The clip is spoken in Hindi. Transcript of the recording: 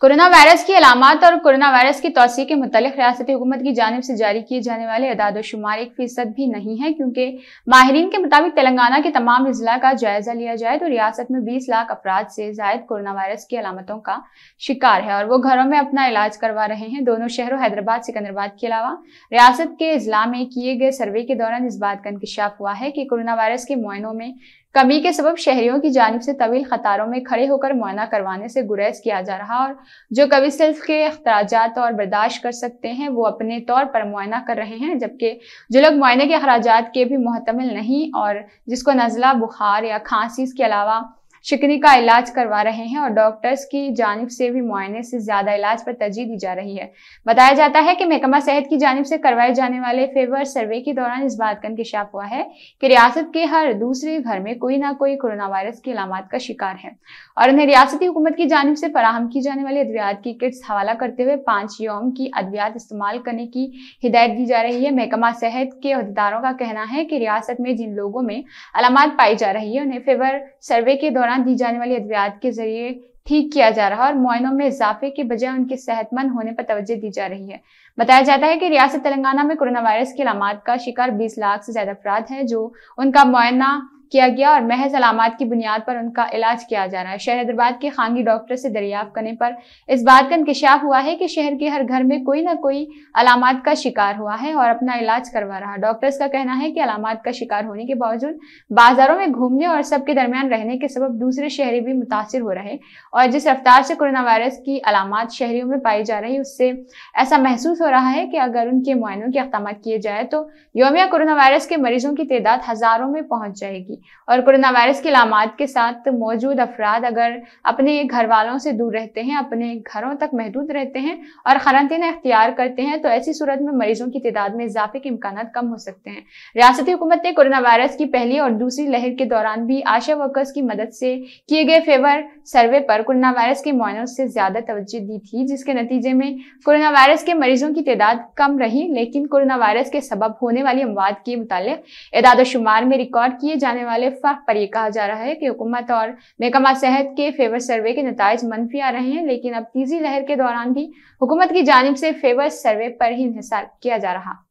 कोरोना वायरस की अलामत और कोरोना वायरस की तोसी के मतलब रियासती हुकूमत की जानब से जारी किए जाने वाले अदाद शुमार एक फीसद भी नहीं है क्योंकि माहरीन के मुताबिक तेलंगाना के तमाम अजला का जायजा लिया जाए तो रियासत में बीस लाख अफराद से जायद कोरोना वायरस की अलामतों का शिकार है और वो घरों में अपना इलाज करवा रहे हैं दोनों शहरों हैदराबाद सिकंदराबाद के अलावा रियासत के अजला में किए गए सर्वे के दौरान इस बात का इंकशाफ हुआ है कि कोरोना वायरस के मुआयनों में कमी के सबब शहरियों की जानब से तवील खतारों में खड़े होकर मुआयना करवाने से गुरेज किया जा रहा और जो कवि सिल्फ के अखराज और बर्दाश्त कर सकते हैं वो अपने तौर पर मुआयना कर रहे हैं जबकि जो लोग मुआयने के अखराज के भी महतमल नहीं और जिसको नज़ला बुखार या खांसी के अलावा शिकनी का इलाज करवा रहे हैं और डॉक्टर्स की जानब से भी मुआयने से ज्यादा इलाज पर तरजीह दी जा रही है बताया जाता है कि महकमा सेहत की जानब से करवाए जाने वाले फेवर सर्वे के दौरान इस बात का इंकशाफ हुआ है कि रियासत के हर दूसरे घर में कोई ना कोई कोरोना वायरस की अलामत का शिकार है और उन्हें रियासती हुकूमत की जानब से फराहम की जाने वाली अद्वियात की किट्स हवाला करते हुए पांच योम की अद्वियात इस्तेमाल करने की हिदायत दी जा रही है महकमा सेहत के अहदेदारों का कहना है कि रियासत में जिन लोगों में अलामत पाई जा रही है उन्हें फेवर सर्वे के दौरान दौरान दी जाने वाली अद्वियात के जरिए ठीक किया जा रहा है और मुआइनों में इजाफे के बजाय उनके सेहतमंद होने पर तवज्जो दी जा रही है बताया जाता है कि रियासत तेलंगाना में कोरोना वायरस के अलामत का शिकार 20 लाख से ज्यादा अफराद हैं जो उनका मुआयना किया गया और महज अलामत की बुनियाद पर उनका इलाज किया जा रहा है शहर हैदराबाद के खानगी डॉक्टर से दरियाफ्त करने पर इस बात का इंकशाफ हुआ है कि शहर के हर घर में कोई ना कोई अलामत का शिकार हुआ है और अपना इलाज करवा रहा डॉक्टर्स का कहना है कि अलामत का शिकार होने के बावजूद बाजारों में घूमने और सबके दरमियान रहने के सबब दूसरे शहरी भी मुतासर हो रहे और जिस रफ्तार से कोरोना वायरस की अलामत शहरियों में पाई जा रही उससे ऐसा महसूस हो रहा है कि अगर उनके मुआनों के अकदाम किए जाए तो योमिया कोरोना वायरस के मरीजों की तादाद हज़ारों में पहुंच जाएगी होगी और कोरोना वायरस के लामात के साथ मौजूद अफराद अगर अपने घर वालों से दूर रहते हैं अपने घरों तक महदूद रहते हैं और खारंतीन अख्तियार करते हैं तो ऐसी सूरत में मरीजों की तादाद में इजाफे के इम्कान कम हो सकते हैं रियासती हुकूमत ने कोरोना वायरस की पहली और दूसरी लहर के दौरान भी आशा वर्कर्स की मदद से किए गए फेवर सर्वे पर कोरोना वायरस के मुआयनों से ज्यादा तवज्जो दी थी जिसके नतीजे में कोरोना वायरस के मरीजों की तादाद कम रही लेकिन कोरोना वायरस के सबब होने वाली अमवाद के मुतालिक इदाद शुमार में रिकॉर्ड किए जाने वाले फख पर यह कहा जा रहा है कि हुकूमत और महकमा सेहत के फेवर सर्वे के नतज मनफी आ रहे हैं लेकिन अब तीसरी लहर के दौरान भी हुकूमत की जानब से फेवर सर्वे पर ही इंसार किया जा रहा